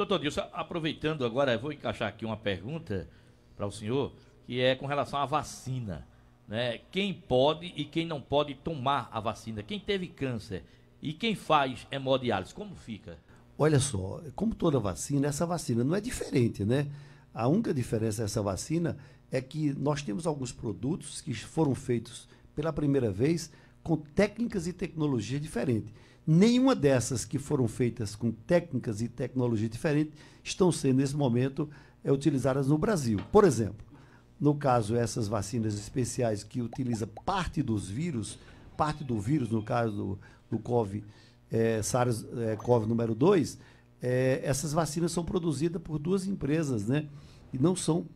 Doutor Dilson, aproveitando agora, vou encaixar aqui uma pergunta para o senhor, que é com relação à vacina. Né? Quem pode e quem não pode tomar a vacina? Quem teve câncer e quem faz hemodiálise, como fica? Olha só, como toda vacina, essa vacina não é diferente, né? A única diferença dessa vacina é que nós temos alguns produtos que foram feitos pela primeira vez com técnicas e tecnologias diferentes. Nenhuma dessas que foram feitas com técnicas e tecnologia diferente estão sendo, nesse momento, é, utilizadas no Brasil. Por exemplo, no caso, essas vacinas especiais que utiliza parte dos vírus, parte do vírus, no caso do, do COVID, é, eh, SARS-CoV eh, é, número 2, é, essas vacinas são produzidas por duas empresas, né? E não são,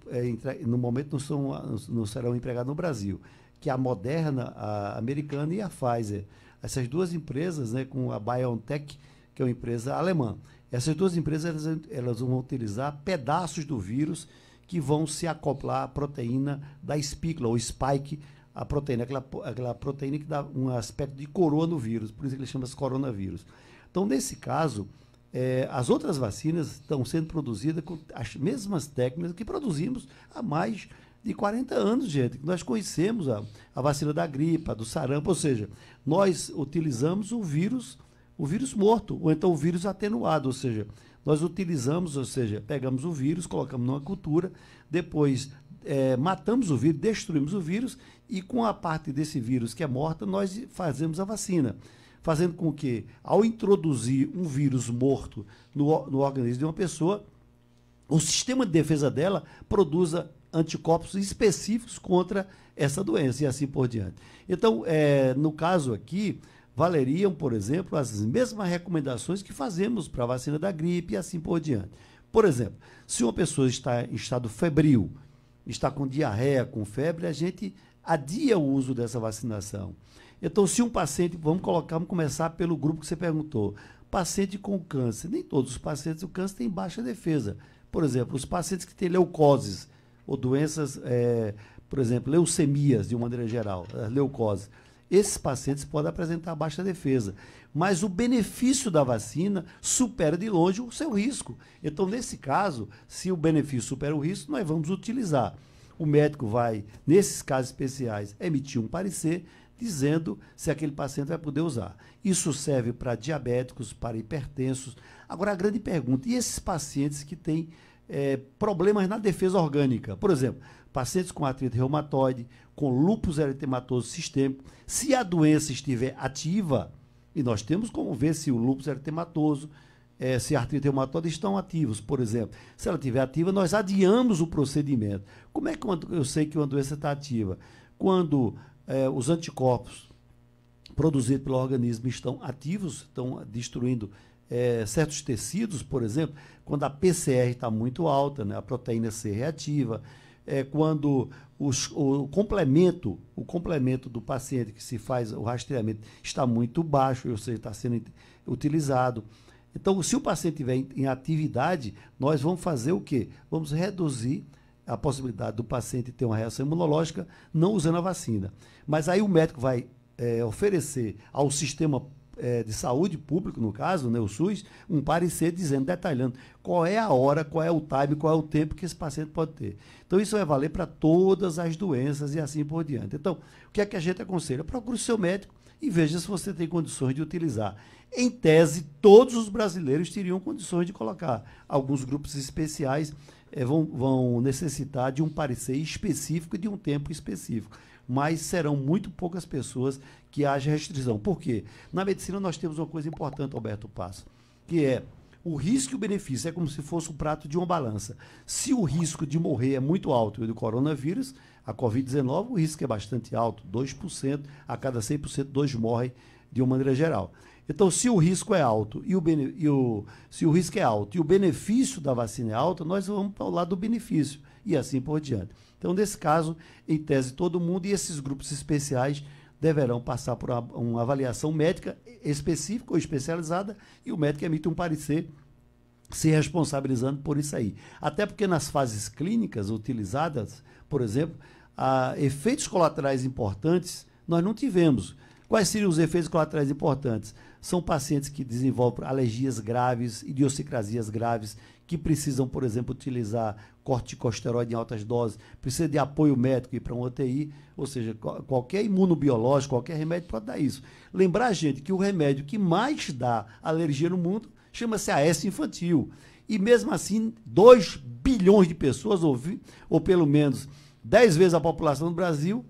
no momento, não, são, não serão empregadas no Brasil, que é a Moderna, a americana e a Pfizer essas duas empresas, né, com a BioNTech, que é uma empresa alemã, essas duas empresas elas, elas vão utilizar pedaços do vírus que vão se acoplar à proteína da espícula, ou spike, a proteína, aquela, aquela proteína que dá um aspecto de coroa no vírus, por isso que ele chama-se coronavírus. Então, nesse caso, eh, as outras vacinas estão sendo produzidas com as mesmas técnicas que produzimos há mais de de 40 anos, gente, que nós conhecemos a, a vacina da gripe, do sarampo, ou seja, nós utilizamos o vírus, o vírus morto, ou então o vírus atenuado, ou seja, nós utilizamos, ou seja, pegamos o vírus, colocamos numa cultura, depois é, matamos o vírus, destruímos o vírus, e com a parte desse vírus que é morta, nós fazemos a vacina. Fazendo com que, ao introduzir um vírus morto no, no organismo de uma pessoa, o sistema de defesa dela produza anticorpos específicos contra essa doença e assim por diante. Então, é, no caso aqui, valeriam, por exemplo, as mesmas recomendações que fazemos para a vacina da gripe e assim por diante. Por exemplo, se uma pessoa está em estado febril, está com diarreia, com febre, a gente adia o uso dessa vacinação. Então, se um paciente, vamos colocar, vamos começar pelo grupo que você perguntou, paciente com câncer, nem todos os pacientes do câncer têm baixa defesa. Por exemplo, os pacientes que têm leucoses, ou doenças, é, por exemplo, leucemias, de uma maneira geral, é, leucose. Esses pacientes podem apresentar baixa defesa, mas o benefício da vacina supera de longe o seu risco. Então, nesse caso, se o benefício supera o risco, nós vamos utilizar. O médico vai, nesses casos especiais, emitir um parecer dizendo se aquele paciente vai poder usar. Isso serve para diabéticos, para hipertensos. Agora, a grande pergunta: e esses pacientes que têm é, problemas na defesa orgânica. Por exemplo, pacientes com artrite reumatoide, com lúpus eritematoso sistêmico, se a doença estiver ativa, e nós temos como ver se o lúpus eritematoso, é, se a artrite reumatoide estão ativos, por exemplo. Se ela estiver ativa, nós adiamos o procedimento. Como é que eu sei que uma doença está ativa? Quando é, os anticorpos produzidos pelo organismo estão ativos, estão destruindo é, certos tecidos, por exemplo, quando a PCR está muito alta, né, a proteína C reativa, é, quando os, o complemento, o complemento do paciente que se faz o rastreamento está muito baixo, ou seja, está sendo utilizado. Então, se o paciente estiver em, em atividade, nós vamos fazer o quê? Vamos reduzir a possibilidade do paciente ter uma reação imunológica não usando a vacina. Mas aí o médico vai é, oferecer ao sistema é, de Saúde Pública, no caso, né, o SUS, um parecer dizendo, detalhando qual é a hora, qual é o time, qual é o tempo que esse paciente pode ter. Então, isso vai valer para todas as doenças e assim por diante. Então, o que é que a gente aconselha? Procure o seu médico e veja se você tem condições de utilizar. Em tese, todos os brasileiros teriam condições de colocar alguns grupos especiais é, vão, vão necessitar de um parecer específico e de um tempo específico. Mas serão muito poucas pessoas que haja restrição. Por quê? Na medicina nós temos uma coisa importante, Alberto Passo, que é o risco e o benefício. É como se fosse um prato de uma balança. Se o risco de morrer é muito alto do coronavírus, a Covid-19, o risco é bastante alto, 2%, a cada 100% dois morrem de uma maneira geral. Então, se o risco é alto e o, e o, se o risco é alto e o benefício da vacina é alto, nós vamos para o lado do benefício e assim por diante. Então, nesse caso, em tese, todo mundo e esses grupos especiais deverão passar por uma, uma avaliação médica específica ou especializada e o médico emite um parecer se responsabilizando por isso aí. Até porque nas fases clínicas utilizadas, por exemplo, efeitos colaterais importantes nós não tivemos. Quais seriam os efeitos colaterais importantes? São pacientes que desenvolvem alergias graves, idiosincrasias graves, que precisam, por exemplo, utilizar corticosteroide em altas doses, precisa de apoio médico e para um UTI, ou seja, qualquer imunobiológico, qualquer remédio pode dar isso. Lembrar, gente, que o remédio que mais dá alergia no mundo chama-se AS infantil. E mesmo assim, 2 bilhões de pessoas, ou, ou pelo menos 10 vezes a população do Brasil,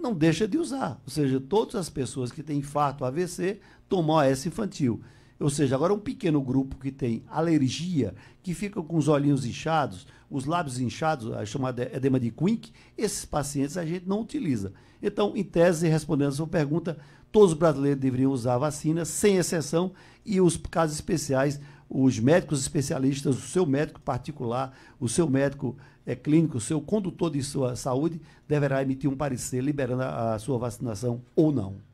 não deixa de usar. Ou seja, todas as pessoas que têm infarto, AVC, tomam OS infantil. Ou seja, agora um pequeno grupo que tem alergia, que fica com os olhinhos inchados, os lábios inchados, a chamada edema de Quink, esses pacientes a gente não utiliza. Então, em tese, respondendo a sua pergunta, todos os brasileiros deveriam usar a vacina, sem exceção, e os casos especiais os médicos especialistas, o seu médico particular, o seu médico é, clínico, o seu condutor de sua saúde, deverá emitir um parecer liberando a, a sua vacinação ou não.